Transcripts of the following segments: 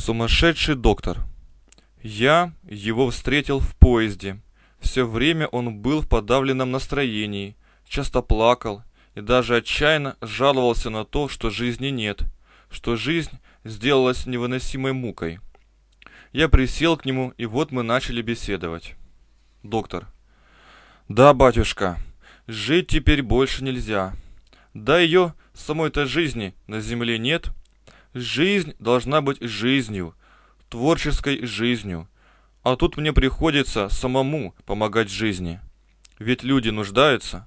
Сумасшедший доктор. Я его встретил в поезде. Все время он был в подавленном настроении, часто плакал и даже отчаянно жаловался на то, что жизни нет, что жизнь сделалась невыносимой мукой. Я присел к нему, и вот мы начали беседовать. Доктор. Да, батюшка, жить теперь больше нельзя. Да ее самой-то жизни на земле нет – Жизнь должна быть жизнью, творческой жизнью. А тут мне приходится самому помогать жизни. Ведь люди нуждаются.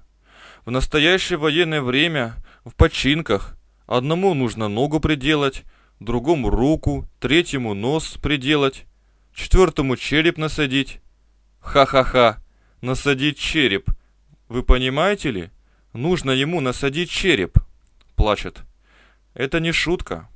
В настоящее военное время в починках одному нужно ногу приделать, другому руку, третьему нос приделать, четвертому череп насадить. Ха-ха-ха, насадить череп. Вы понимаете ли? Нужно ему насадить череп. Плачет. Это не шутка.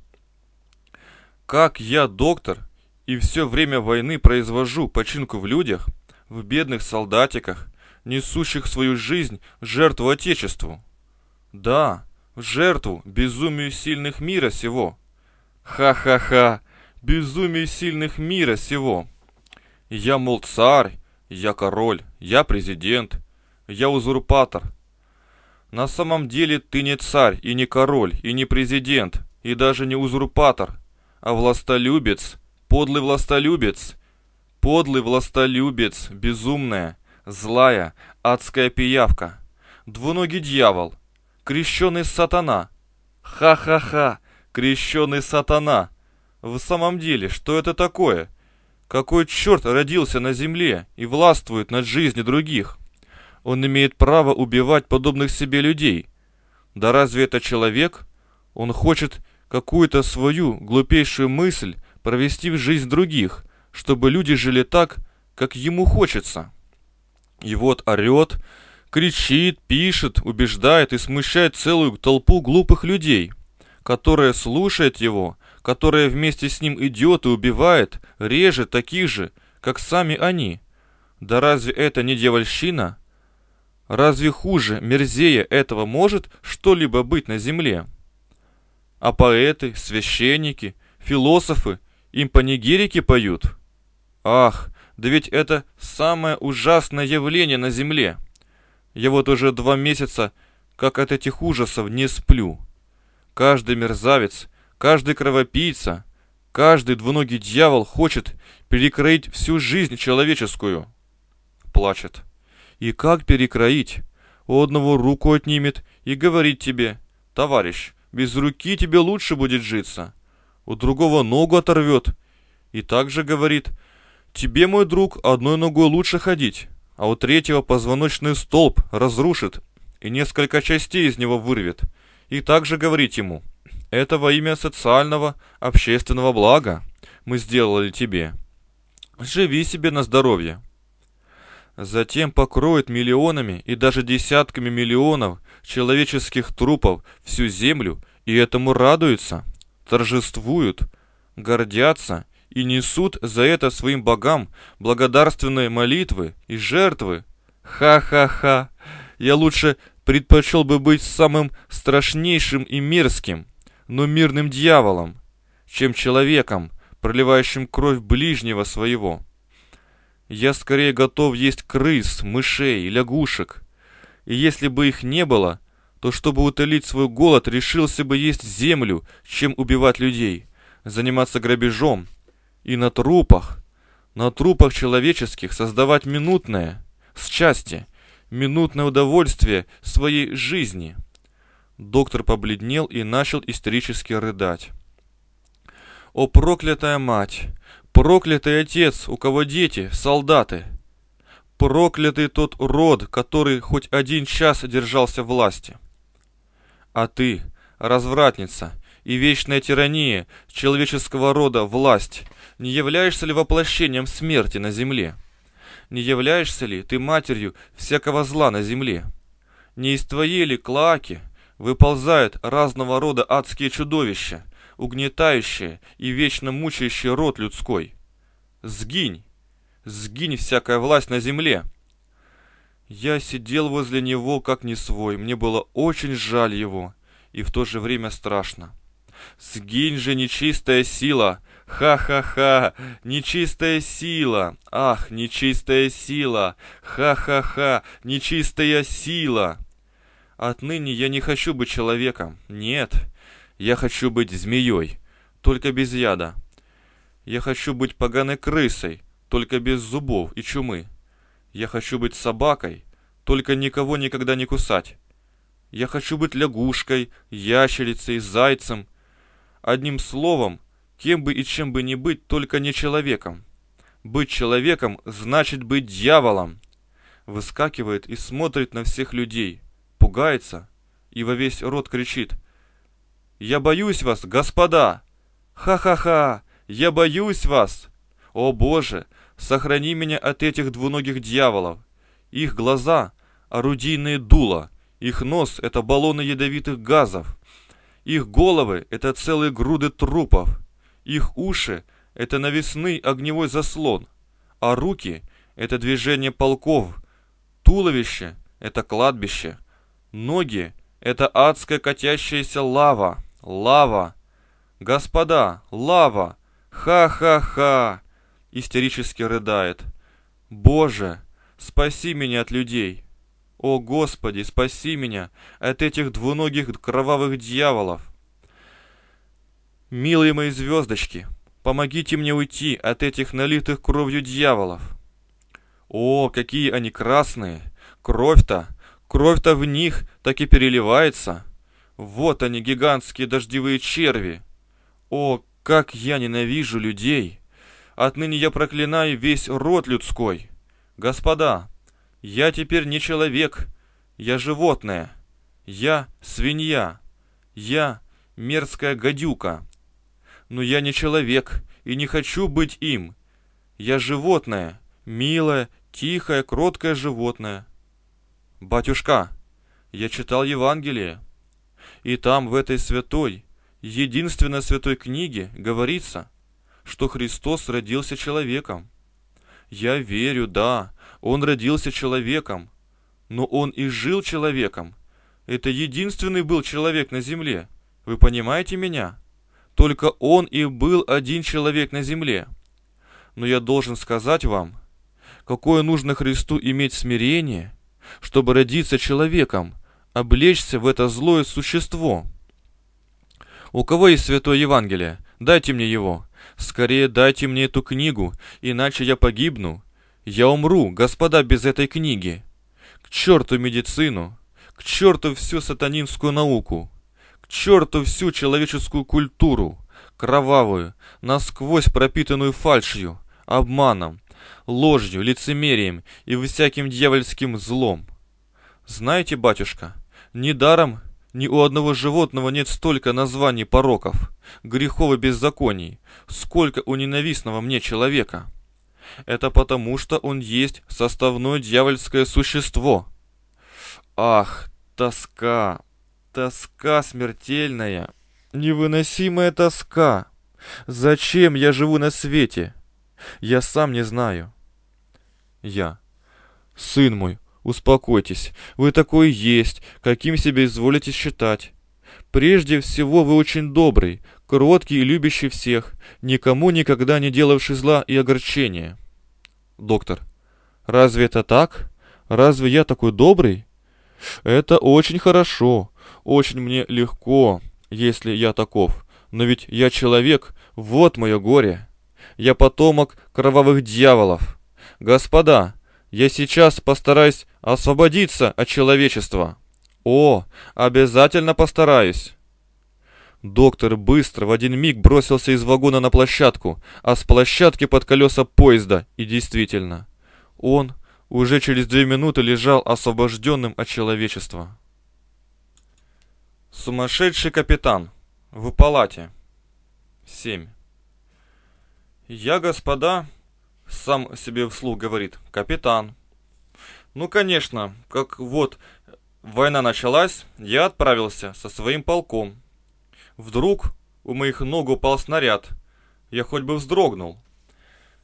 Как я доктор и все время войны произвожу починку в людях, в бедных солдатиках, несущих свою жизнь в жертву Отечеству. Да, в жертву безумию сильных мира сего. Ха-ха-ха, безумию сильных мира сего. Я, мол, царь, я король, я президент, я узурпатор. На самом деле ты не царь и не король и не президент и даже не узурпатор а властолюбец, подлый властолюбец, подлый властолюбец, безумная, злая, адская пиявка, двуногий дьявол, крещеный сатана. Ха-ха-ха, крещеный сатана. В самом деле, что это такое? Какой черт родился на земле и властвует над жизнью других? Он имеет право убивать подобных себе людей. Да разве это человек? Он хочет какую-то свою глупейшую мысль провести в жизнь других, чтобы люди жили так, как ему хочется. И вот орет, кричит, пишет, убеждает и смущает целую толпу глупых людей, которая слушает его, которая вместе с ним идет и убивает, режет таких же, как сами они. Да разве это не дьявольщина? Разве хуже, мерзее этого может что-либо быть на земле?» а поэты, священники, философы им панигирики поют. Ах, да ведь это самое ужасное явление на земле. Я вот уже два месяца, как от этих ужасов, не сплю. Каждый мерзавец, каждый кровопийца, каждый двуногий дьявол хочет перекроить всю жизнь человеческую. Плачет. И как перекроить? У одного руку отнимет и говорит тебе, товарищ, без руки тебе лучше будет житься. У другого ногу оторвет. И также говорит, тебе, мой друг, одной ногой лучше ходить, а у третьего позвоночный столб разрушит и несколько частей из него вырвет. И также говорит ему, это во имя социального, общественного блага мы сделали тебе. Живи себе на здоровье. Затем покроет миллионами и даже десятками миллионов человеческих трупов всю землю и этому радуются, торжествуют, гордятся и несут за это своим богам благодарственные молитвы и жертвы. Ха-ха-ха. Я лучше предпочел бы быть самым страшнейшим и мерзким, но мирным дьяволом, чем человеком, проливающим кровь ближнего своего. Я скорее готов есть крыс, мышей, лягушек, и если бы их не было, то чтобы утолить свой голод, решился бы есть землю, чем убивать людей, заниматься грабежом и на трупах, на трупах человеческих создавать минутное, счастье, минутное удовольствие своей жизни. Доктор побледнел и начал истерически рыдать. «О проклятая мать! Проклятый отец, у кого дети, солдаты!» Проклятый тот род, который хоть один час держался власти. А ты, развратница и вечная тирания человеческого рода власть, не являешься ли воплощением смерти на земле? Не являешься ли ты матерью всякого зла на земле? Не из твоей ли клаки выползают разного рода адские чудовища, угнетающие и вечно мучающие род людской? Сгинь! Сгинь всякая власть на земле!» Я сидел возле него как не свой, мне было очень жаль его и в то же время страшно. «Сгинь же, нечистая сила! Ха-ха-ха! Нечистая сила! Ах, нечистая сила! Ха-ха-ха! Нечистая сила!» Отныне я не хочу быть человеком. Нет, я хочу быть змеей, только без яда. Я хочу быть поганой крысой, только без зубов и чумы. Я хочу быть собакой, только никого никогда не кусать. Я хочу быть лягушкой, ящерицей, зайцем. Одним словом, кем бы и чем бы ни быть, только не человеком. Быть человеком значит быть дьяволом. Выскакивает и смотрит на всех людей, пугается и во весь рот кричит. «Я боюсь вас, господа! Ха-ха-ха! Я боюсь вас!» «О Боже, сохрани меня от этих двуногих дьяволов! Их глаза — орудийные дула, их нос — это баллоны ядовитых газов, их головы — это целые груды трупов, их уши — это навесный огневой заслон, а руки — это движение полков, туловище — это кладбище, ноги — это адская катящаяся лава, лава. Господа, лава! Ха-ха-ха! истерически рыдает. «Боже, спаси меня от людей! О, Господи, спаси меня от этих двуногих кровавых дьяволов!» «Милые мои звездочки, помогите мне уйти от этих налитых кровью дьяволов!» «О, какие они красные! Кровь-то, кровь-то в них так и переливается!» Вот они, гигантские дождевые черви. О, как я ненавижу людей! Отныне я проклинаю весь род людской. Господа, я теперь не человек, я животное. Я свинья. Я мерзкая гадюка. Но я не человек и не хочу быть им. Я животное, милое, тихое, кроткое животное. Батюшка, я читал Евангелие, и там в этой святой, единственной святой книге говорится, что Христос родился человеком. Я верю, да, Он родился человеком, но Он и жил человеком. Это единственный был человек на земле. Вы понимаете меня? Только Он и был один человек на земле. Но я должен сказать вам, какое нужно Христу иметь смирение, чтобы родиться человеком, облечься в это злое существо. У кого есть Святое Евангелие? Дайте мне его. Скорее дайте мне эту книгу, иначе я погибну. Я умру, господа, без этой книги. К черту медицину, к черту всю сатанинскую науку, к черту всю человеческую культуру, кровавую, насквозь пропитанную фальшью, обманом, ложью, лицемерием и всяким дьявольским злом. Знаете, батюшка, недаром ни у одного животного нет столько названий пороков, грехов и беззаконий, сколько у ненавистного мне человека. Это потому, что он есть составное дьявольское существо. Ах, тоска, тоска смертельная, невыносимая тоска. Зачем я живу на свете? Я сам не знаю. Я. Сын мой, Успокойтесь, вы такой есть, каким себе изволите считать. Прежде всего вы очень добрый, кроткий и любящий всех, никому никогда не делавший зла и огорчения. Доктор. Разве это так? Разве я такой добрый? Это очень хорошо, очень мне легко, если я таков. Но ведь я человек, вот мое горе. Я потомок кровавых дьяволов. Господа, я сейчас постараюсь освободиться от человечества. О, обязательно постараюсь. Доктор быстро в один миг бросился из вагона на площадку, а с площадки под колеса поезда, и действительно. Он уже через две минуты лежал освобожденным от человечества. Сумасшедший капитан. В палате. 7. Я, господа, сам себе вслух говорит «Капитан». Ну, конечно, как вот война началась, я отправился со своим полком. Вдруг у моих ног упал снаряд. Я хоть бы вздрогнул.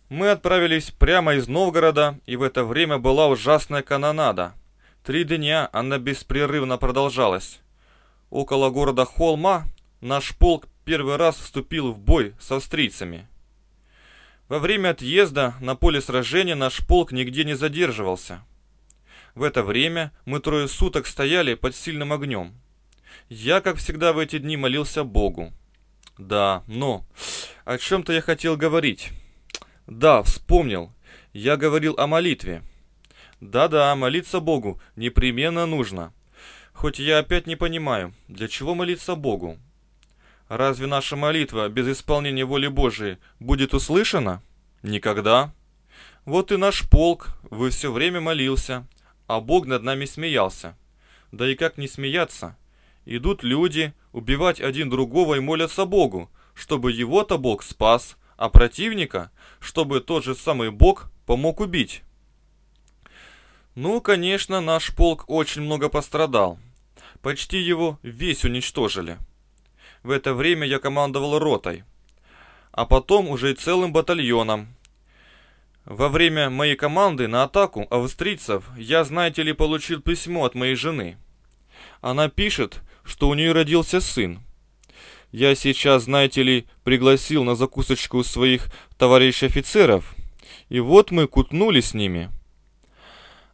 Мы отправились прямо из Новгорода, и в это время была ужасная канонада. Три дня она беспрерывно продолжалась. Около города Холма наш полк первый раз вступил в бой с австрийцами. Во время отъезда на поле сражения наш полк нигде не задерживался. В это время мы трое суток стояли под сильным огнем. Я, как всегда, в эти дни молился Богу. Да, но о чем-то я хотел говорить. Да, вспомнил. Я говорил о молитве. Да-да, молиться Богу непременно нужно. Хоть я опять не понимаю, для чего молиться Богу? Разве наша молитва без исполнения воли Божией будет услышана? Никогда. Вот и наш полк, вы все время молился, а Бог над нами смеялся. Да и как не смеяться? Идут люди убивать один другого и молятся Богу, чтобы его-то Бог спас, а противника, чтобы тот же самый Бог помог убить. Ну, конечно, наш полк очень много пострадал. Почти его весь уничтожили. В это время я командовал ротой, а потом уже и целым батальоном. Во время моей команды на атаку австрийцев я, знаете ли, получил письмо от моей жены. Она пишет, что у нее родился сын. Я сейчас, знаете ли, пригласил на закусочку своих товарищей офицеров, и вот мы кутнули с ними.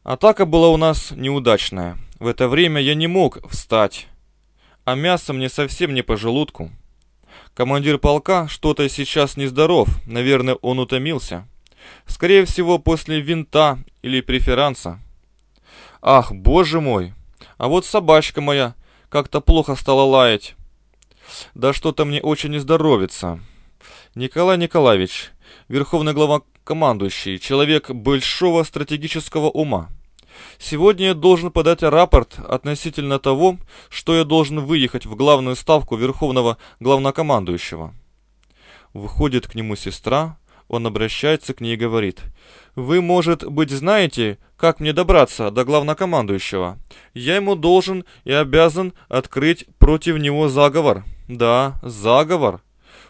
Атака была у нас неудачная. В это время я не мог встать. А мясо мне совсем не по желудку. Командир полка что-то сейчас нездоров, наверное, он утомился. Скорее всего, после винта или преферанса. Ах, боже мой! А вот собачка моя как-то плохо стала лаять. Да что-то мне очень не здоровится. Николай Николаевич, верховный глава командующий, человек большого стратегического ума. Сегодня я должен подать рапорт относительно того, что я должен выехать в главную ставку Верховного Главнокомандующего. Выходит к нему сестра, он обращается к ней и говорит. «Вы, может быть, знаете, как мне добраться до главнокомандующего? Я ему должен и обязан открыть против него заговор». «Да, заговор.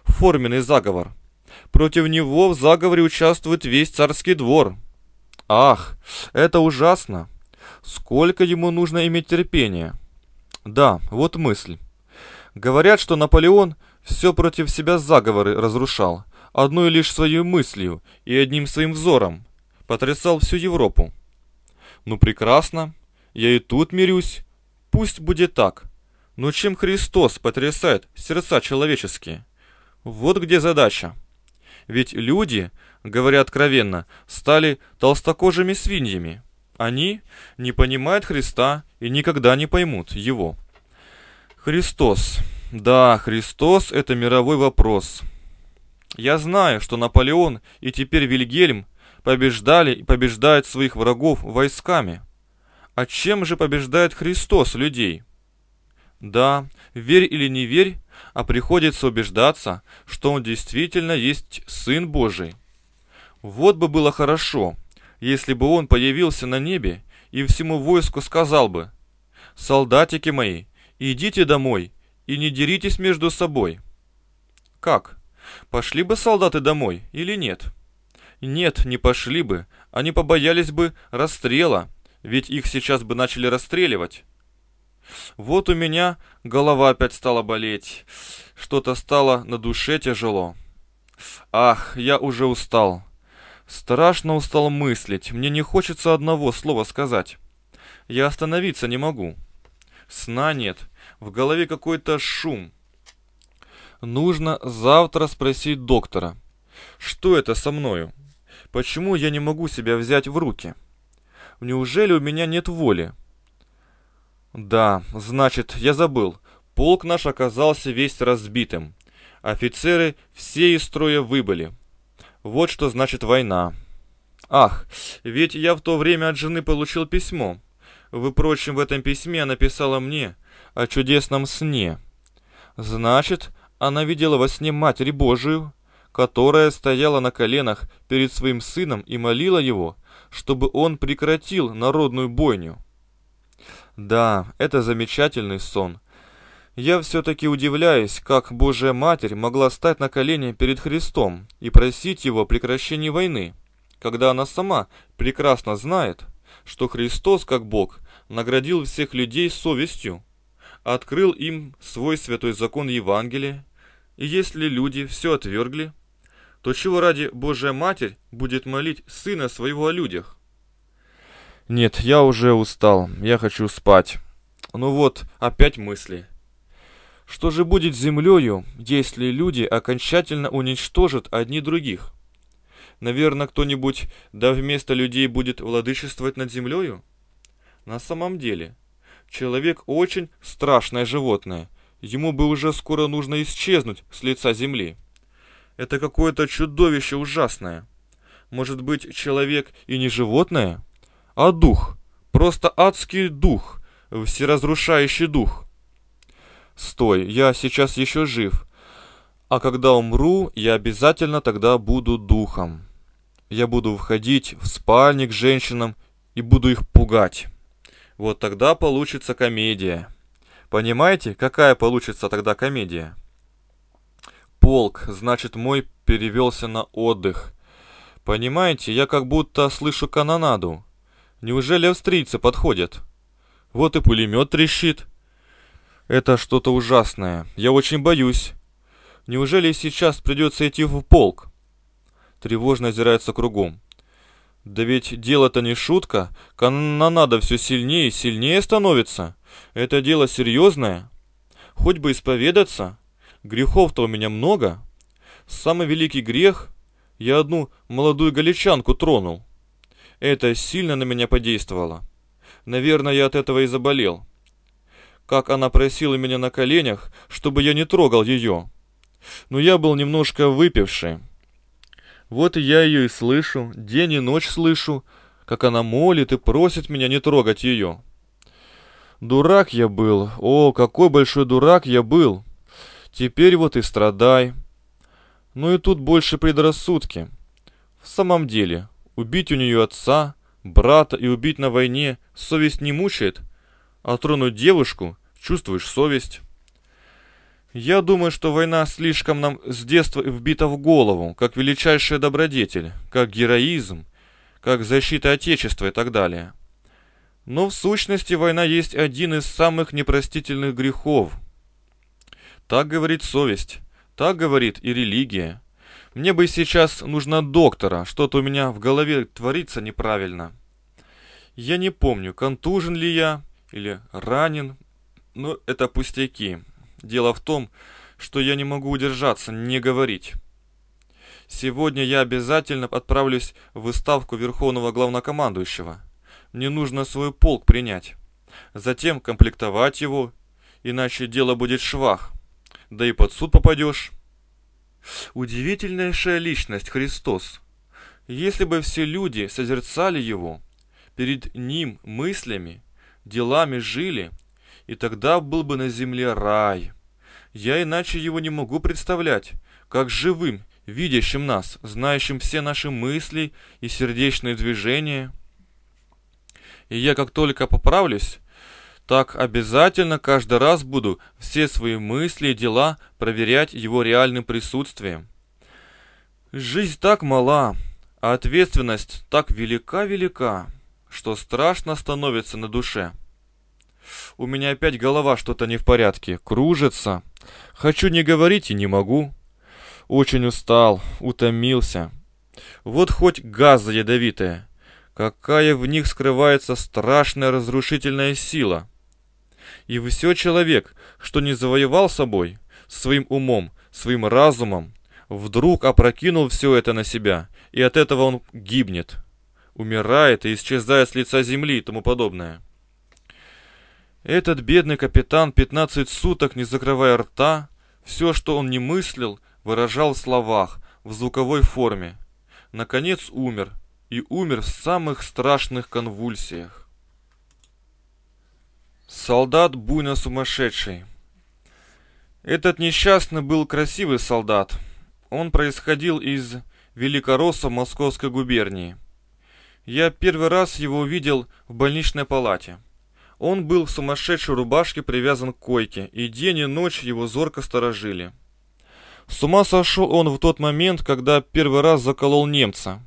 Форменный заговор. Против него в заговоре участвует весь царский двор». Ах, это ужасно. Сколько ему нужно иметь терпения. Да, вот мысль. Говорят, что Наполеон все против себя заговоры разрушал, одной лишь своей мыслью и одним своим взором. Потрясал всю Европу. Ну прекрасно, я и тут мирюсь. Пусть будет так. Но чем Христос потрясает сердца человеческие? Вот где задача. Ведь люди говоря откровенно, стали толстокожими свиньями. Они не понимают Христа и никогда не поймут Его. Христос. Да, Христос – это мировой вопрос. Я знаю, что Наполеон и теперь Вильгельм побеждали и побеждают своих врагов войсками. А чем же побеждает Христос людей? Да, верь или не верь, а приходится убеждаться, что Он действительно есть Сын Божий, вот бы было хорошо, если бы он появился на небе и всему войску сказал бы, «Солдатики мои, идите домой и не деритесь между собой». Как? Пошли бы солдаты домой или нет? Нет, не пошли бы, они побоялись бы расстрела, ведь их сейчас бы начали расстреливать. Вот у меня голова опять стала болеть, что-то стало на душе тяжело. Ах, я уже устал. Страшно устал мыслить, мне не хочется одного слова сказать. Я остановиться не могу. Сна нет, в голове какой-то шум. Нужно завтра спросить доктора. Что это со мною? Почему я не могу себя взять в руки? Неужели у меня нет воли? Да, значит, я забыл. Полк наш оказался весь разбитым. Офицеры все из строя выбыли. Вот что значит война. Ах, ведь я в то время от жены получил письмо. впрочем, в этом письме она писала мне о чудесном сне. Значит, она видела во сне Матерь Божию, которая стояла на коленах перед своим сыном и молила его, чтобы он прекратил народную бойню. Да, это замечательный сон, я все-таки удивляюсь, как Божья Матерь могла стать на колени перед Христом и просить его о прекращении войны, когда она сама прекрасно знает, что Христос, как Бог, наградил всех людей совестью, открыл им свой святой закон Евангелия, и если люди все отвергли, то чего ради Божья Матерь будет молить Сына Своего о людях? Нет, я уже устал, я хочу спать. Ну вот, опять мысли – что же будет с землею, если люди окончательно уничтожат одни других? Наверное, кто-нибудь да вместо людей будет владычествовать над землею? На самом деле, человек очень страшное животное. Ему бы уже скоро нужно исчезнуть с лица земли. Это какое-то чудовище ужасное. Может быть, человек и не животное, а дух. Просто адский дух, всеразрушающий дух – Стой, я сейчас еще жив. А когда умру, я обязательно тогда буду духом. Я буду входить в спальник к женщинам и буду их пугать. Вот тогда получится комедия. Понимаете, какая получится тогда комедия? Полк, значит, мой перевелся на отдых. Понимаете, я как будто слышу канонаду. Неужели австрийцы подходят? Вот и пулемет трещит. Это что-то ужасное. Я очень боюсь. Неужели сейчас придется идти в полк? Тревожно озирается кругом. Да ведь дело-то не шутка. Канонада все сильнее и сильнее становится. Это дело серьезное. Хоть бы исповедаться. Грехов-то у меня много. Самый великий грех — я одну молодую галичанку тронул. Это сильно на меня подействовало. Наверное, я от этого и заболел как она просила меня на коленях, чтобы я не трогал ее. Но я был немножко выпивший. Вот я ее и слышу, день и ночь слышу, как она молит и просит меня не трогать ее. Дурак я был, о, какой большой дурак я был. Теперь вот и страдай. Ну и тут больше предрассудки. В самом деле, убить у нее отца, брата и убить на войне совесть не мучает, а тронуть девушку чувствуешь совесть. Я думаю, что война слишком нам с детства вбита в голову, как величайшая добродетель, как героизм, как защита Отечества и так далее. Но в сущности война есть один из самых непростительных грехов. Так говорит совесть, так говорит и религия. Мне бы сейчас нужно доктора, что-то у меня в голове творится неправильно. Я не помню, контужен ли я или ранен, но ну, это пустяки. Дело в том, что я не могу удержаться, не говорить. Сегодня я обязательно отправлюсь в выставку Верховного Главнокомандующего. Мне нужно свой полк принять. Затем комплектовать его, иначе дело будет швах. Да и под суд попадешь. Удивительнейшая личность Христос. Если бы все люди созерцали его, перед ним мыслями, делами жили, и тогда был бы на земле рай. Я иначе его не могу представлять, как живым, видящим нас, знающим все наши мысли и сердечные движения. И я как только поправлюсь, так обязательно каждый раз буду все свои мысли и дела проверять его реальным присутствием. Жизнь так мала, а ответственность так велика-велика, что страшно становится на душе. У меня опять голова что-то не в порядке, кружится. Хочу не говорить и не могу. Очень устал, утомился. Вот хоть газы ядовитые. Какая в них скрывается страшная разрушительная сила. И все человек, что не завоевал собой, своим умом, своим разумом, вдруг опрокинул все это на себя, и от этого он гибнет, умирает и исчезает с лица земли и тому подобное. Этот бедный капитан 15 суток, не закрывая рта, все, что он не мыслил, выражал в словах, в звуковой форме. Наконец умер, и умер в самых страшных конвульсиях. Солдат буйно сумасшедший. Этот несчастный был красивый солдат. Он происходил из Великоросса Московской губернии. Я первый раз его увидел в больничной палате. Он был в сумасшедшей рубашке привязан к койке, и день и ночь его зорко сторожили. С ума сошел он в тот момент, когда первый раз заколол немца.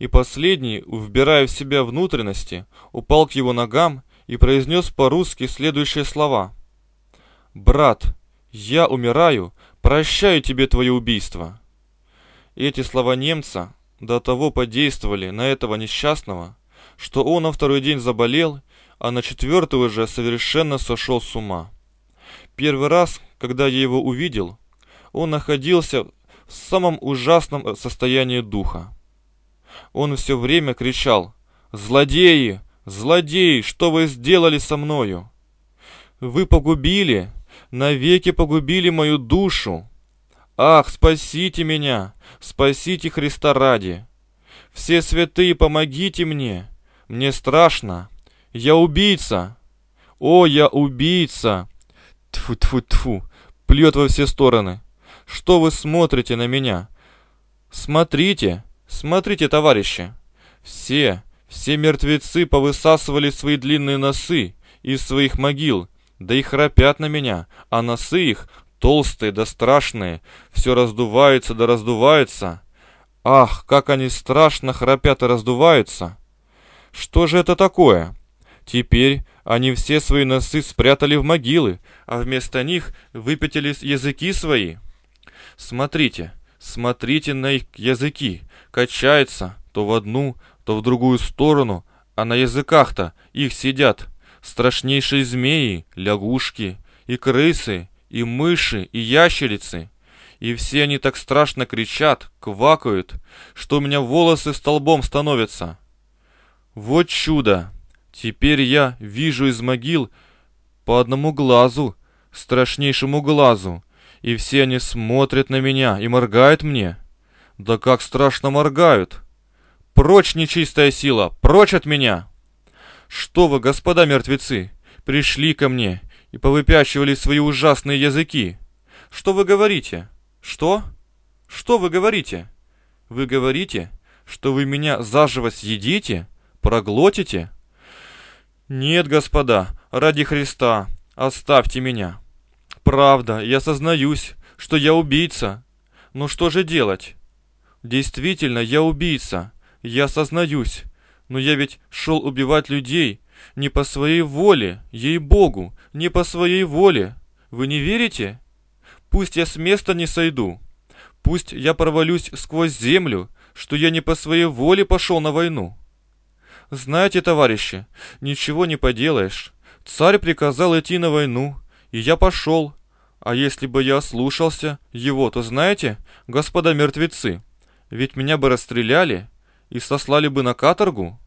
И последний, вбирая в себя внутренности, упал к его ногам и произнес по-русски следующие слова. «Брат, я умираю, прощаю тебе твое убийство». Эти слова немца до того подействовали на этого несчастного, что он на второй день заболел а на четвертого же совершенно сошел с ума. Первый раз, когда я его увидел, он находился в самом ужасном состоянии духа. Он все время кричал «Злодеи! Злодеи! Что вы сделали со мною? Вы погубили, навеки погубили мою душу! Ах, спасите меня! Спасите Христа ради! Все святые, помогите мне! Мне страшно! Я убийца! О, я убийца! тфу тфу тфу Плюет во все стороны. Что вы смотрите на меня? Смотрите! Смотрите, товарищи! Все, все мертвецы повысасывали свои длинные носы из своих могил, да и храпят на меня, а носы их толстые да страшные, все раздуваются, да раздуваются. Ах, как они страшно храпят и раздуваются! Что же это такое? Теперь они все свои носы спрятали в могилы, а вместо них выпятились языки свои. Смотрите, смотрите на их языки. Качается то в одну, то в другую сторону, а на языках-то их сидят страшнейшие змеи, лягушки, и крысы, и мыши, и ящерицы. И все они так страшно кричат, квакают, что у меня волосы столбом становятся. Вот чудо! Теперь я вижу из могил по одному глазу, страшнейшему глазу, и все они смотрят на меня и моргают мне. Да как страшно моргают! Прочь, нечистая сила, прочь от меня! Что вы, господа мертвецы, пришли ко мне и повыпячивали свои ужасные языки? Что вы говорите? Что? Что вы говорите? Вы говорите, что вы меня заживо съедите, проглотите?» «Нет, господа, ради Христа, оставьте меня. Правда, я сознаюсь, что я убийца. Но что же делать? Действительно, я убийца. Я сознаюсь. Но я ведь шел убивать людей не по своей воле, ей-богу, не по своей воле. Вы не верите? Пусть я с места не сойду. Пусть я провалюсь сквозь землю, что я не по своей воле пошел на войну. Знаете, товарищи, ничего не поделаешь. Царь приказал идти на войну, и я пошел. А если бы я слушался его, то знаете, господа мертвецы, ведь меня бы расстреляли и сослали бы на каторгу.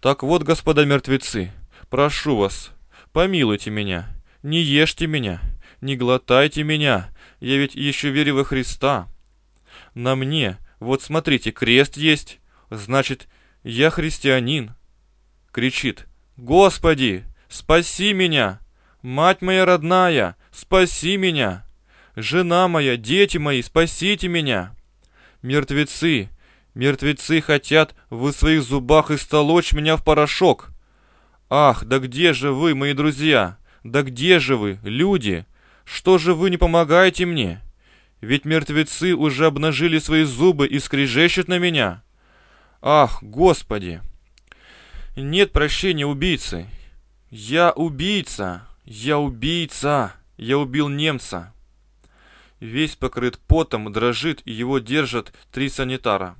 Так вот, господа мертвецы, прошу вас, помилуйте меня, не ешьте меня, не глотайте меня, я ведь еще верю во Христа. На мне, вот смотрите, крест есть, значит, «Я христианин!» Кричит. «Господи, спаси меня! Мать моя родная, спаси меня! Жена моя, дети мои, спасите меня!» Мертвецы, мертвецы хотят вы своих зубах истолочь меня в порошок. Ах, да где же вы, мои друзья? Да где же вы, люди? Что же вы не помогаете мне? Ведь мертвецы уже обнажили свои зубы и скрежещут на меня. Ах, Господи! Нет прощения убийцы. Я убийца! Я убийца! Я убил немца! Весь покрыт потом, дрожит, и его держат три санитара.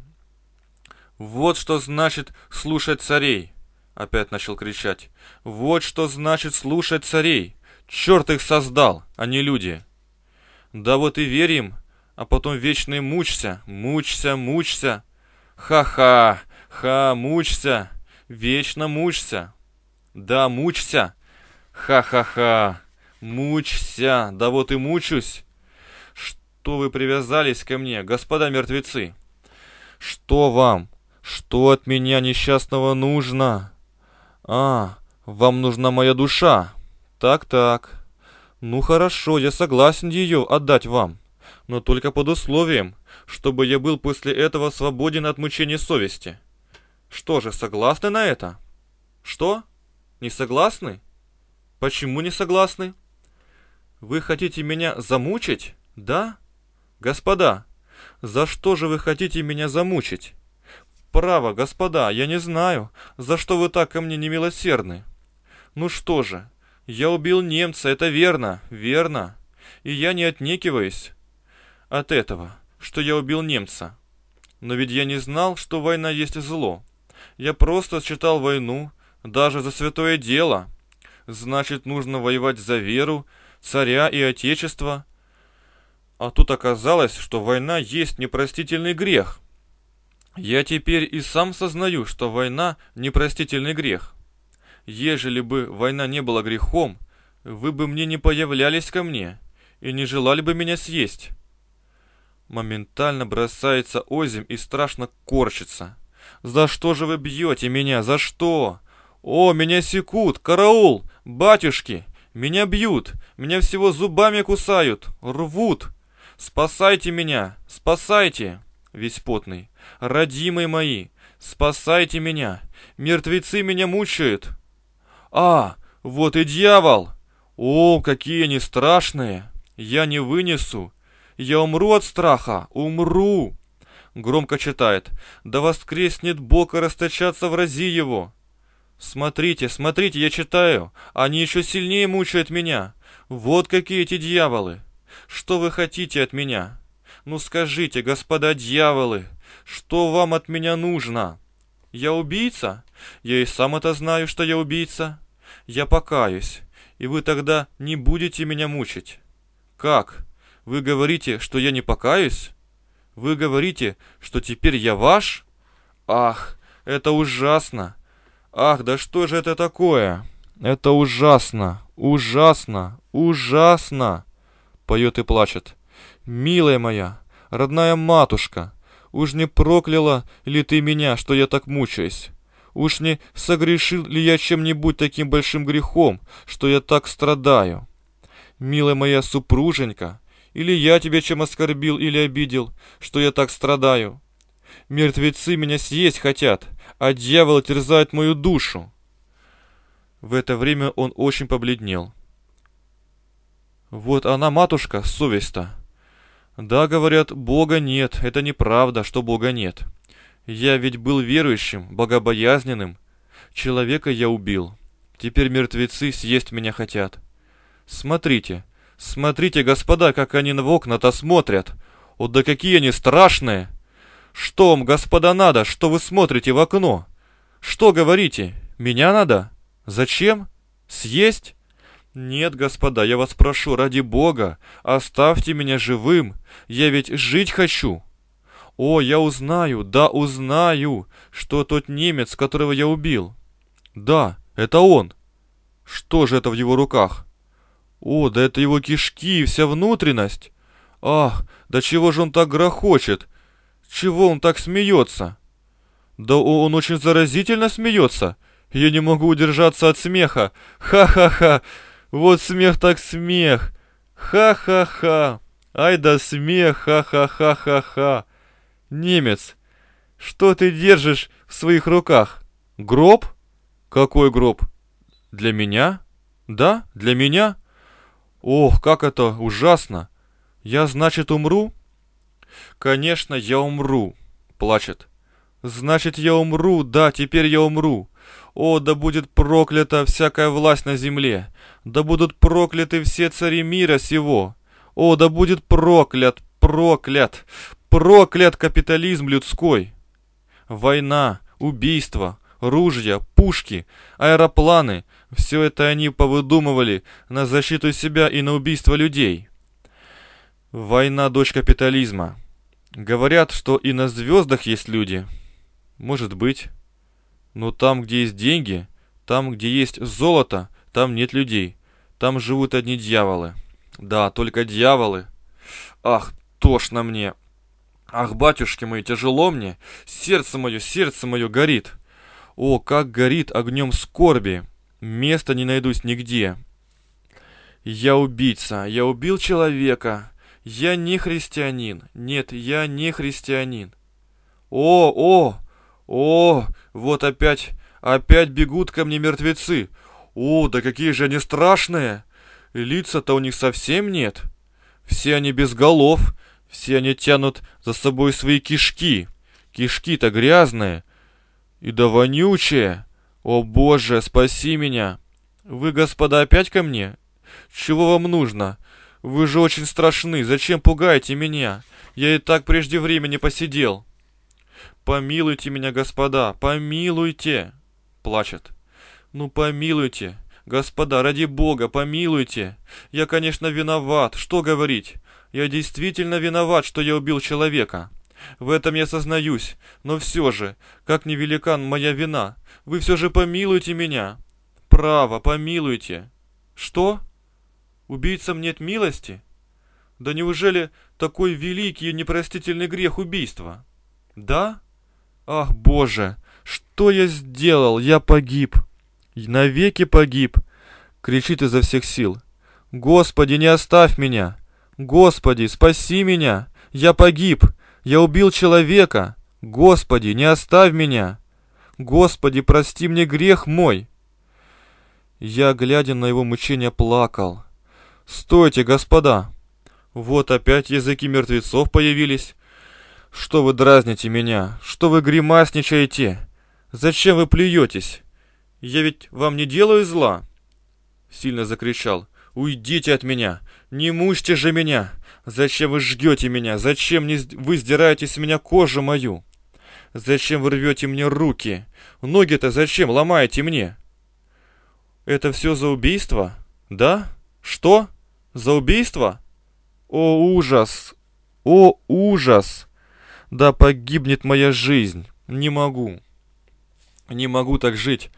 «Вот что значит слушать царей!» Опять начал кричать. «Вот что значит слушать царей! Черт их создал, а не люди!» «Да вот и верим, а потом вечно мучься, мучься, мучься!» Ха-ха, ха, мучься, вечно мучься. Да, мучься. Ха-ха-ха, мучься, да вот и мучусь. Что вы привязались ко мне, господа мертвецы? Что вам? Что от меня несчастного нужно? А, вам нужна моя душа. Так-так. Ну хорошо, я согласен ее отдать вам. Но только под условием, чтобы я был после этого свободен от мучений совести. Что же, согласны на это? Что? Не согласны? Почему не согласны? Вы хотите меня замучить? Да? Господа, за что же вы хотите меня замучить? Право, господа, я не знаю, за что вы так ко мне немилосердны. Ну что же, я убил немца, это верно, верно. И я не отнекиваюсь от этого что я убил немца. Но ведь я не знал, что война есть зло. Я просто считал войну даже за святое дело. Значит, нужно воевать за веру, царя и отечество. А тут оказалось, что война есть непростительный грех. Я теперь и сам сознаю, что война – непростительный грех. Ежели бы война не была грехом, вы бы мне не появлялись ко мне и не желали бы меня съесть. Моментально бросается озим и страшно корчится. «За что же вы бьете меня? За что? О, меня секут! Караул! Батюшки! Меня бьют! Меня всего зубами кусают! Рвут! Спасайте меня! Спасайте!» Весь потный. «Родимые мои! Спасайте меня! Мертвецы меня мучают!» «А, вот и дьявол! О, какие они страшные! Я не вынесу! Я умру от страха! Умру!» Громко читает. «Да воскреснет Бог и расточаться врази его!» «Смотрите, смотрите, я читаю! Они еще сильнее мучают меня! Вот какие эти дьяволы! Что вы хотите от меня? Ну скажите, господа дьяволы, что вам от меня нужно? Я убийца? Я и сам это знаю, что я убийца. Я покаюсь, и вы тогда не будете меня мучить. Как? Вы говорите, что я не покаюсь? Вы говорите, что теперь я ваш? Ах, это ужасно. Ах, да что же это такое? Это ужасно, ужасно, ужасно. Поет и плачет. Милая моя, родная матушка, уж не прокляла ли ты меня, что я так мучаюсь? Уж не согрешил ли я чем-нибудь таким большим грехом, что я так страдаю? Милая моя супруженька, или я тебя чем оскорбил или обидел, что я так страдаю? Мертвецы меня съесть хотят, а дьявол терзает мою душу. В это время он очень побледнел. Вот она, матушка, совесть-то. Да, говорят, Бога нет, это неправда, что Бога нет. Я ведь был верующим, богобоязненным. Человека я убил. Теперь мертвецы съесть меня хотят. Смотрите, — Смотрите, господа, как они в окна-то смотрят. О, да какие они страшные! Что вам, господа, надо, что вы смотрите в окно? Что говорите? Меня надо? Зачем? Съесть? Нет, господа, я вас прошу, ради бога, оставьте меня живым. Я ведь жить хочу. О, я узнаю, да узнаю, что тот немец, которого я убил. Да, это он. Что же это в его руках? О, да это его кишки и вся внутренность. Ах, да чего же он так грохочет? Чего он так смеется? Да он очень заразительно смеется. Я не могу удержаться от смеха. Ха-ха-ха. Вот смех так смех. Ха-ха-ха. Ай да смех, ха-ха-ха-ха-ха. Немец, что ты держишь в своих руках? Гроб? Какой гроб? Для меня? Да, для меня? Ох, как это ужасно! Я, значит, умру? Конечно, я умру, плачет. Значит, я умру, да, теперь я умру. О, да будет проклята всякая власть на земле. Да будут прокляты все цари мира сего. О, да будет проклят, проклят, проклят капитализм людской. Война, убийства, ружья, пушки, аэропланы — все это они повыдумывали на защиту себя и на убийство людей. Война – дочь капитализма. Говорят, что и на звездах есть люди. Может быть. Но там, где есть деньги, там, где есть золото, там нет людей. Там живут одни дьяволы. Да, только дьяволы. Ах, тошно мне. Ах, батюшки мои, тяжело мне. Сердце мое, сердце мое горит. О, как горит огнем скорби. Места не найдусь нигде. Я убийца, я убил человека. Я не христианин. Нет, я не христианин. О, о, о, вот опять, опять бегут ко мне мертвецы. О, да какие же они страшные. Лица-то у них совсем нет. Все они без голов, все они тянут за собой свои кишки. Кишки-то грязные и да вонючие. «О боже, спаси меня!» «Вы, господа, опять ко мне? Чего вам нужно? Вы же очень страшны, зачем пугаете меня? Я и так прежде времени посидел!» «Помилуйте меня, господа, помилуйте!» Плачет. «Ну помилуйте, господа, ради бога, помилуйте! Я, конечно, виноват, что говорить? Я действительно виноват, что я убил человека. В этом я сознаюсь, но все же, как не великан моя вина, вы все же помилуйте меня. Право, помилуйте. Что? Убийцам нет милости? Да неужели такой великий и непростительный грех убийства? Да? Ах, Боже, что я сделал? Я погиб. Навеки погиб. Кричит изо всех сил. Господи, не оставь меня. Господи, спаси меня. Я погиб. Я убил человека! Господи, не оставь меня! Господи, прости мне грех мой!» Я, глядя на его мучение, плакал. «Стойте, господа! Вот опять языки мертвецов появились! Что вы дразните меня? Что вы гримасничаете? Зачем вы плюетесь? Я ведь вам не делаю зла!» Сильно закричал. «Уйдите от меня! Не мучьте же меня!» Зачем вы жгете меня? Зачем вы сдираете с меня кожу мою? Зачем вы рвете мне руки? Ноги-то зачем ломаете мне? Это все за убийство? Да? Что? За убийство? О, ужас! О, ужас! Да погибнет моя жизнь. Не могу. Не могу так жить.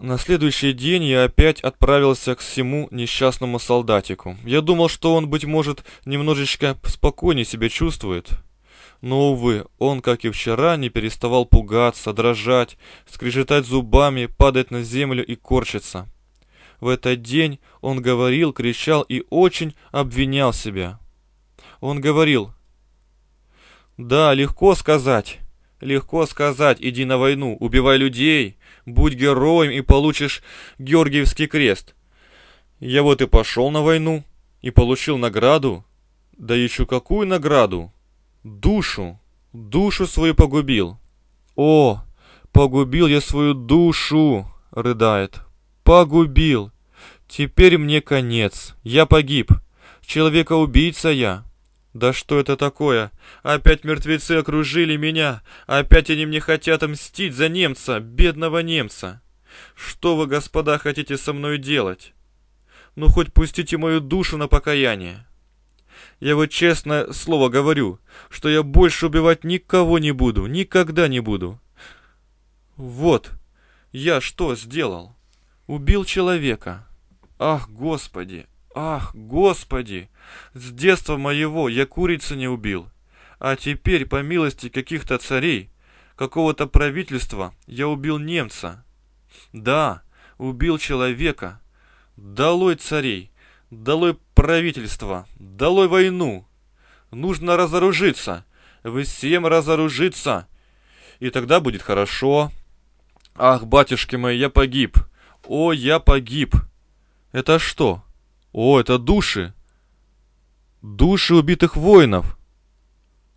На следующий день я опять отправился к всему несчастному солдатику. Я думал, что он, быть может, немножечко спокойнее себя чувствует. Но, увы, он, как и вчера, не переставал пугаться, дрожать, скрежетать зубами, падать на землю и корчиться. В этот день он говорил, кричал и очень обвинял себя. Он говорил, «Да, легко сказать, легко сказать, иди на войну, убивай людей». Будь героем и получишь Георгиевский крест. Я вот и пошел на войну и получил награду. Да еще какую награду? Душу. Душу свою погубил. О, погубил я свою душу, рыдает. Погубил. Теперь мне конец. Я погиб. Человека-убийца я. Да что это такое? Опять мертвецы окружили меня. Опять они мне хотят мстить за немца, бедного немца. Что вы, господа, хотите со мной делать? Ну, хоть пустите мою душу на покаяние. Я вот честное слово говорю, что я больше убивать никого не буду, никогда не буду. Вот, я что сделал? Убил человека. Ах, господи, ах, господи! С детства моего я курицы не убил. А теперь, по милости каких-то царей, какого-то правительства, я убил немца. Да, убил человека. Долой царей, долой правительства, долой войну. Нужно разоружиться, вы всем разоружиться. И тогда будет хорошо. Ах, батюшки мои, я погиб. О, я погиб. Это что? О, это души. Души убитых воинов.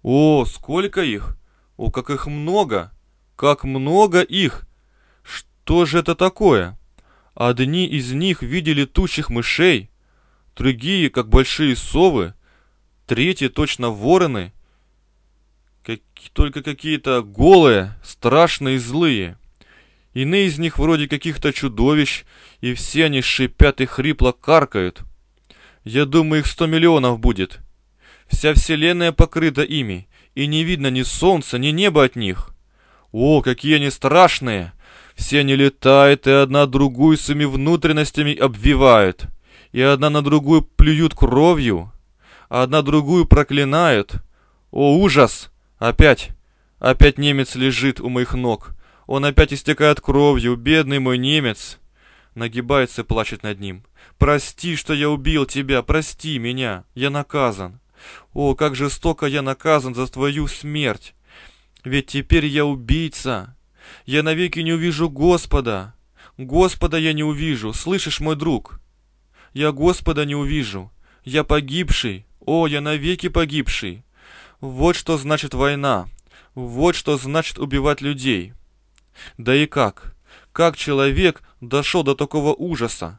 О, сколько их! О, как их много! Как много их! Что же это такое? Одни из них видели тучих мышей, другие, как большие совы, третьи точно вороны, как... только какие-то голые, страшные и злые. Иные из них вроде каких-то чудовищ, и все они шипят и хрипло каркают — я думаю, их сто миллионов будет. Вся вселенная покрыта ими, и не видно ни солнца, ни неба от них. О, какие они страшные! Все они летают и одна другую своими внутренностями обвивают, и одна на другую плюют кровью, а одна другую проклинают. О, ужас! Опять, опять немец лежит у моих ног. Он опять истекает кровью, бедный мой немец. Нагибается и плачет над ним. Прости, что я убил тебя, прости меня, я наказан. О, как жестоко я наказан за твою смерть. Ведь теперь я убийца. Я навеки не увижу Господа. Господа я не увижу, слышишь, мой друг? Я Господа не увижу. Я погибший. О, я навеки погибший. Вот что значит война. Вот что значит убивать людей. Да и как? Как человек дошел до такого ужаса?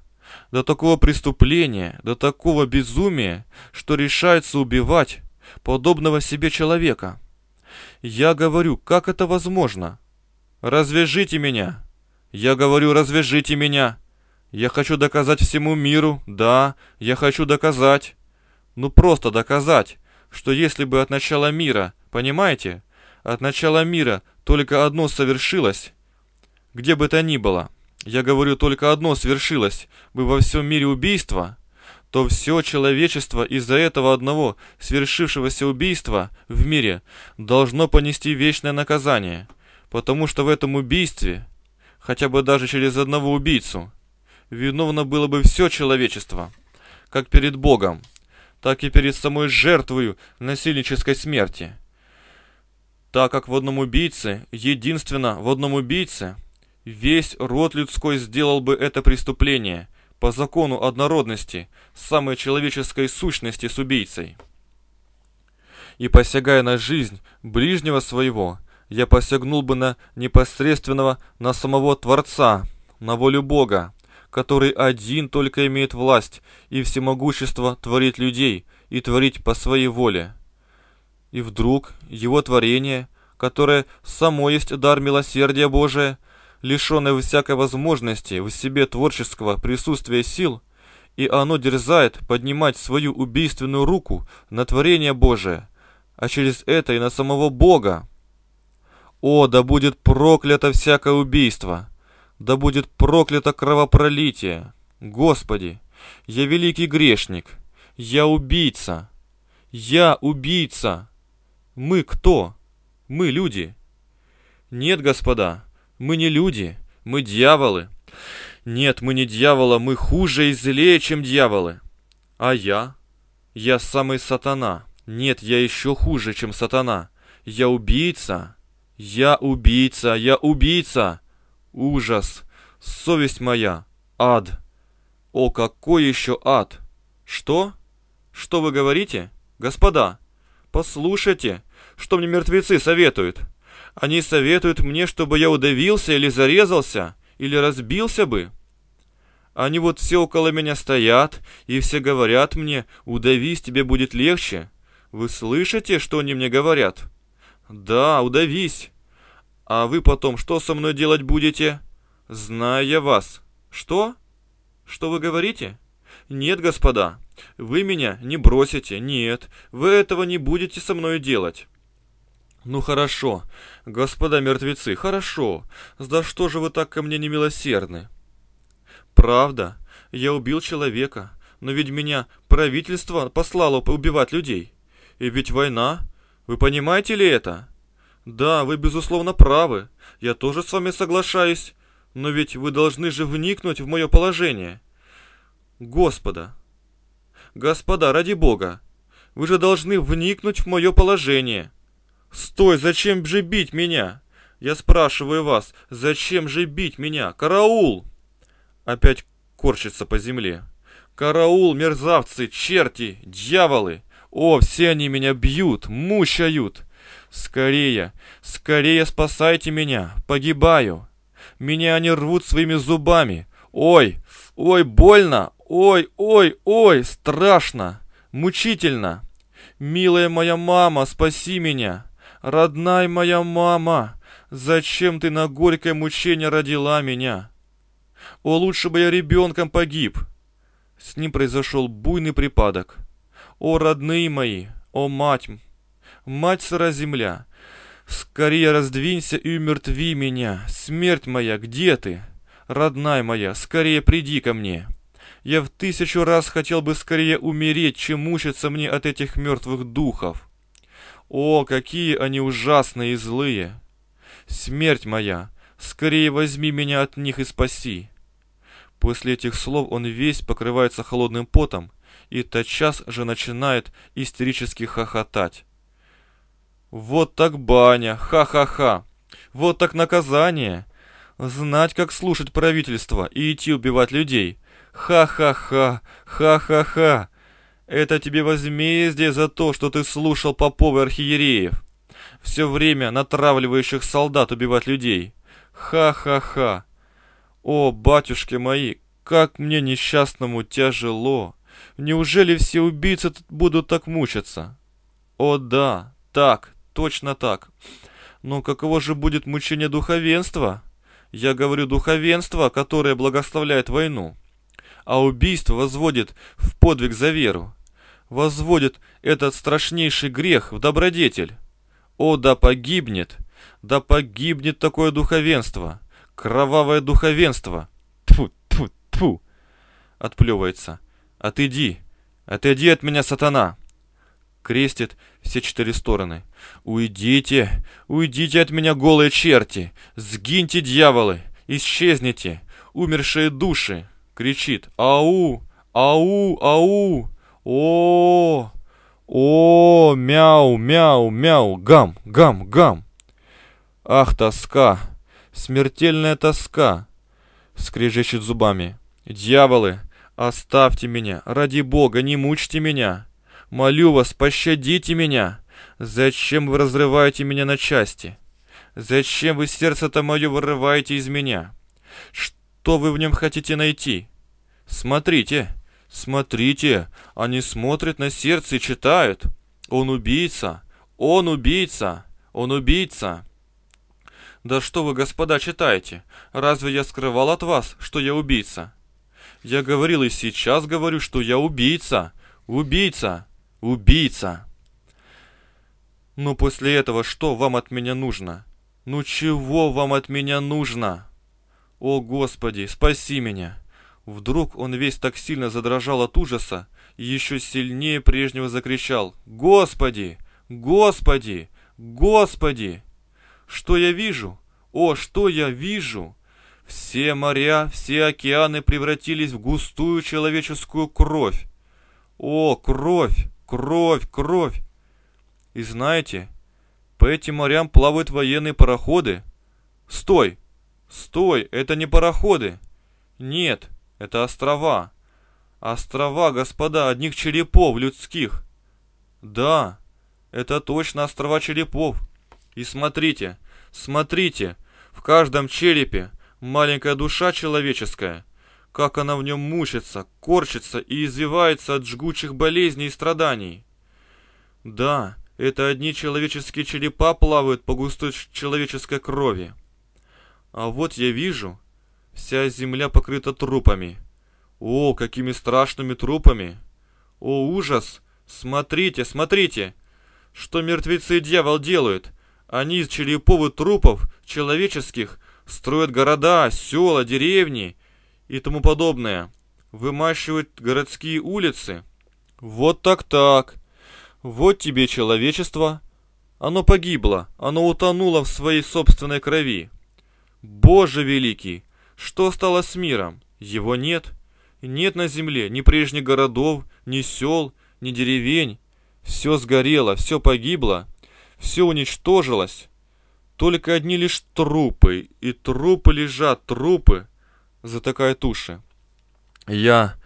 до такого преступления, до такого безумия, что решается убивать подобного себе человека. Я говорю, как это возможно? Развяжите меня! Я говорю, развяжите меня! Я хочу доказать всему миру, да, я хочу доказать. Ну просто доказать, что если бы от начала мира, понимаете, от начала мира только одно совершилось, где бы то ни было – я говорю, только одно свершилось бы во всем мире убийство, то все человечество из-за этого одного свершившегося убийства в мире должно понести вечное наказание, потому что в этом убийстве, хотя бы даже через одного убийцу, виновно было бы все человечество, как перед Богом, так и перед самой жертвою насильнической смерти. Так как в одном убийце, единственно в одном убийце – Весь род людской сделал бы это преступление по закону однородности, самой человеческой сущности с убийцей. И посягая на жизнь ближнего своего, я посягнул бы на непосредственного, на самого Творца, на волю Бога, который один только имеет власть и всемогущество творить людей и творить по своей воле. И вдруг его творение, которое само есть дар милосердия Божия, лишенное всякой возможности в себе творческого присутствия сил, и оно дерзает поднимать свою убийственную руку на творение Божие, а через это и на самого Бога. О, да будет проклято всякое убийство! Да будет проклято кровопролитие! Господи, я великий грешник! Я убийца! Я убийца! Мы кто? Мы люди! Нет, господа, мы не люди, мы дьяволы. Нет, мы не дьявола, мы хуже и злее, чем дьяволы. А я? Я самый сатана. Нет, я еще хуже, чем сатана. Я убийца. Я убийца, я убийца. Ужас. Совесть моя. Ад. О, какой еще ад. Что? Что вы говорите? Господа, послушайте, что мне мертвецы советуют. Они советуют мне, чтобы я удавился или зарезался, или разбился бы. Они вот все около меня стоят, и все говорят мне, удавись, тебе будет легче. Вы слышите, что они мне говорят? Да, удавись. А вы потом что со мной делать будете? Знаю я вас. Что? Что вы говорите? Нет, господа, вы меня не бросите, нет, вы этого не будете со мной делать. «Ну хорошо, господа мертвецы, хорошо. За что же вы так ко мне немилосердны?» «Правда, я убил человека, но ведь меня правительство послало убивать людей. И ведь война. Вы понимаете ли это?» «Да, вы безусловно правы. Я тоже с вами соглашаюсь. Но ведь вы должны же вникнуть в мое положение. Господа! Господа, ради Бога! Вы же должны вникнуть в мое положение!» «Стой, зачем же бить меня?» «Я спрашиваю вас, зачем же бить меня? Караул!» Опять корчится по земле. «Караул, мерзавцы, черти, дьяволы! О, все они меня бьют, мучают! Скорее, скорее спасайте меня, погибаю! Меня они рвут своими зубами! Ой, ой, больно! Ой, ой, ой, страшно! Мучительно! Милая моя мама, спаси меня!» «Родная моя мама, зачем ты на горькое мучение родила меня? О, лучше бы я ребенком погиб!» С ним произошел буйный припадок. «О, родные мои! О, мать! Мать сыра земля! Скорее раздвинься и умертви меня! Смерть моя, где ты? Родная моя, скорее приди ко мне!» Я в тысячу раз хотел бы скорее умереть, чем мучиться мне от этих мертвых духов. О, какие они ужасные и злые! Смерть моя, скорее возьми меня от них и спаси!» После этих слов он весь покрывается холодным потом и тотчас же начинает истерически хохотать. «Вот так баня! Ха-ха-ха! Вот так наказание! Знать, как слушать правительство и идти убивать людей! Ха-ха-ха! Ха-ха-ха!» Это тебе возмездие за то, что ты слушал попов и архиереев, все время натравливающих солдат убивать людей. Ха-ха-ха. О, батюшки мои, как мне несчастному тяжело. Неужели все убийцы будут так мучиться? О да, так, точно так. Но каково же будет мучение духовенства? Я говорю духовенство, которое благословляет войну, а убийство возводит в подвиг за веру возводит этот страшнейший грех в добродетель. О, да погибнет! Да погибнет такое духовенство! Кровавое духовенство! Тьфу, тьфу, тьфу! Отплевывается. Отойди! Отойди от меня, сатана! Крестит все четыре стороны. Уйдите! Уйдите от меня, голые черти! Сгиньте, дьяволы! Исчезните! Умершие души! Кричит. Ау! Ау! Ау! О, о, мяу, мяу, мяу, гам, гам, гам. Ах, тоска, смертельная тоска, скрежещет зубами. Дьяволы, оставьте меня, ради бога, не мучьте меня. Молю вас, пощадите меня. Зачем вы разрываете меня на части? Зачем вы сердце-то мое вырываете из меня? Что вы в нем хотите найти? Смотрите, «Смотрите, они смотрят на сердце и читают. Он убийца! Он убийца! Он убийца!» «Да что вы, господа, читаете? Разве я скрывал от вас, что я убийца?» «Я говорил и сейчас говорю, что я убийца! Убийца! Убийца!» «Ну после этого что вам от меня нужно? Ну чего вам от меня нужно? О, Господи, спаси меня!» Вдруг он весь так сильно задрожал от ужаса и еще сильнее прежнего закричал «Господи! Господи! Господи!» «Что я вижу? О, что я вижу!» Все моря, все океаны превратились в густую человеческую кровь. О, кровь, кровь, кровь! И знаете, по этим морям плавают военные пароходы. Стой! Стой, это не пароходы. Нет, это острова. Острова, господа, одних черепов людских. Да, это точно острова черепов. И смотрите, смотрите, в каждом черепе маленькая душа человеческая. Как она в нем мучится, корчится и извивается от жгучих болезней и страданий. Да, это одни человеческие черепа плавают по густой человеческой крови. А вот я вижу, Вся земля покрыта трупами. О, какими страшными трупами! О, ужас! Смотрите, смотрите! Что мертвецы и дьявол делают? Они из черепов и трупов человеческих строят города, села, деревни и тому подобное. Вымащивают городские улицы. Вот так-так. Вот тебе человечество. Оно погибло, оно утонуло в своей собственной крови. Боже великий, что стало с миром? Его нет. Нет на земле ни прежних городов, ни сел, ни деревень. Все сгорело, все погибло, все уничтожилось. Только одни лишь трупы, и трупы лежат, трупы, затыкая туши. Я...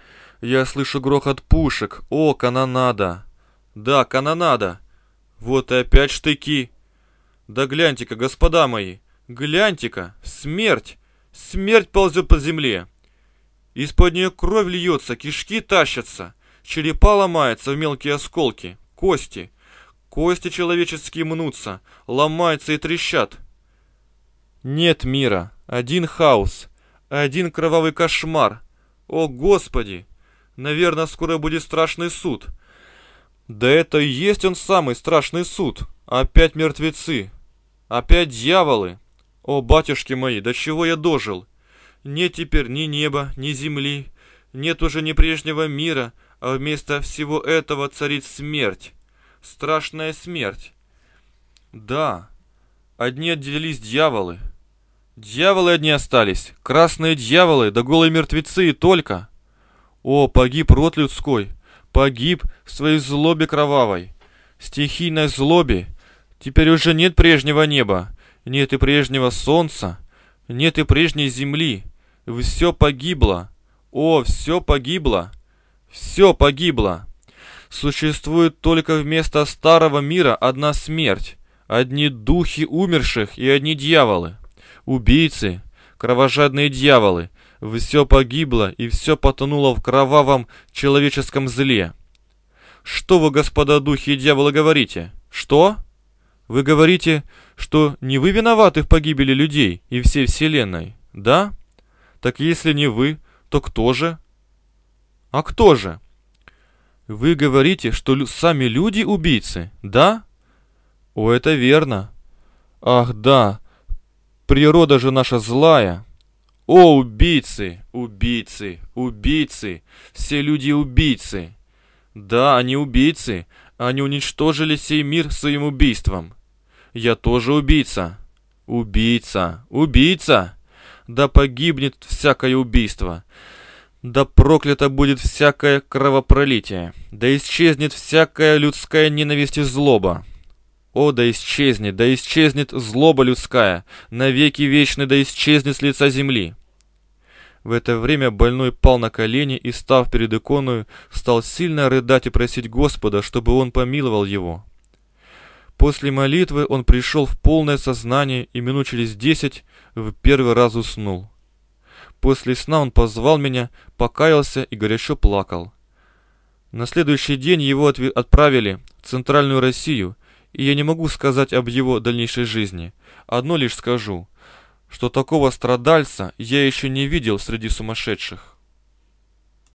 я слышу грохот пушек. О, канонада! Да, канонада! Вот и опять штыки! Да гляньте-ка, господа мои, гляньте-ка, смерть! Смерть ползет по земле. Из-под нее кровь льется, кишки тащатся, черепа ломаются в мелкие осколки, кости. Кости человеческие мнутся, ломаются и трещат. Нет мира, один хаос, один кровавый кошмар. О, Господи! Наверное, скоро будет страшный суд. Да это и есть он самый страшный суд. Опять мертвецы. Опять дьяволы. О, батюшки мои, до чего я дожил? Нет теперь ни неба, ни земли, нет уже ни прежнего мира, а вместо всего этого царит смерть. Страшная смерть. Да, одни отделились дьяволы. Дьяволы одни остались, красные дьяволы, да голые мертвецы и только. О, погиб род людской, погиб в своей злобе кровавой, стихийной злобе. Теперь уже нет прежнего неба, нет и прежнего солнца, нет и прежней земли. Все погибло. О, все погибло. Все погибло. Существует только вместо старого мира одна смерть. Одни духи умерших и одни дьяволы. Убийцы, кровожадные дьяволы. Все погибло и все потонуло в кровавом человеческом зле. Что вы, господа духи и дьяволы, говорите? Что? Вы говорите, что не вы виноваты в погибели людей и всей Вселенной, да? Так если не вы, то кто же? А кто же? Вы говорите, что сами люди убийцы, да? О, это верно. Ах, да. Природа же наша злая. О, убийцы, убийцы, убийцы. Все люди убийцы. Да, они убийцы, они уничтожили сей мир своим убийством. Я тоже убийца. Убийца! Убийца! Да погибнет всякое убийство. Да проклято будет всякое кровопролитие. Да исчезнет всякая людская ненависть и злоба. О, да исчезнет, да исчезнет злоба людская, навеки вечны да исчезнет с лица земли. В это время больной пал на колени и, став перед иконой, стал сильно рыдать и просить Господа, чтобы он помиловал его. После молитвы он пришел в полное сознание и минут через десять в первый раз уснул. После сна он позвал меня, покаялся и горячо плакал. На следующий день его отправили в Центральную Россию, и я не могу сказать об его дальнейшей жизни. Одно лишь скажу что такого страдальца я еще не видел среди сумасшедших.